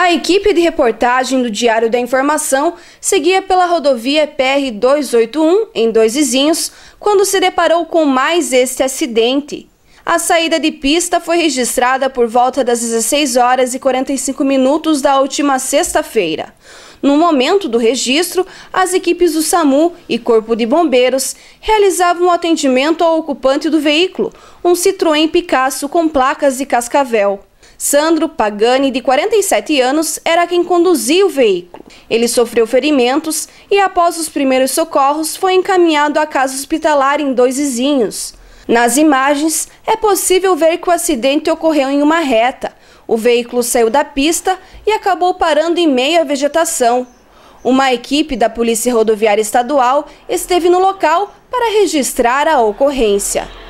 A equipe de reportagem do Diário da Informação seguia pela rodovia PR-281, em Dois Vizinhos, quando se deparou com mais este acidente. A saída de pista foi registrada por volta das 16 horas e 45 minutos da última sexta-feira. No momento do registro, as equipes do SAMU e Corpo de Bombeiros realizavam o um atendimento ao ocupante do veículo, um Citroën Picasso com placas de cascavel. Sandro Pagani, de 47 anos, era quem conduzia o veículo. Ele sofreu ferimentos e, após os primeiros socorros, foi encaminhado à casa hospitalar em dois vizinhos. Nas imagens, é possível ver que o acidente ocorreu em uma reta. O veículo saiu da pista e acabou parando em meio à vegetação. Uma equipe da Polícia Rodoviária Estadual esteve no local para registrar a ocorrência.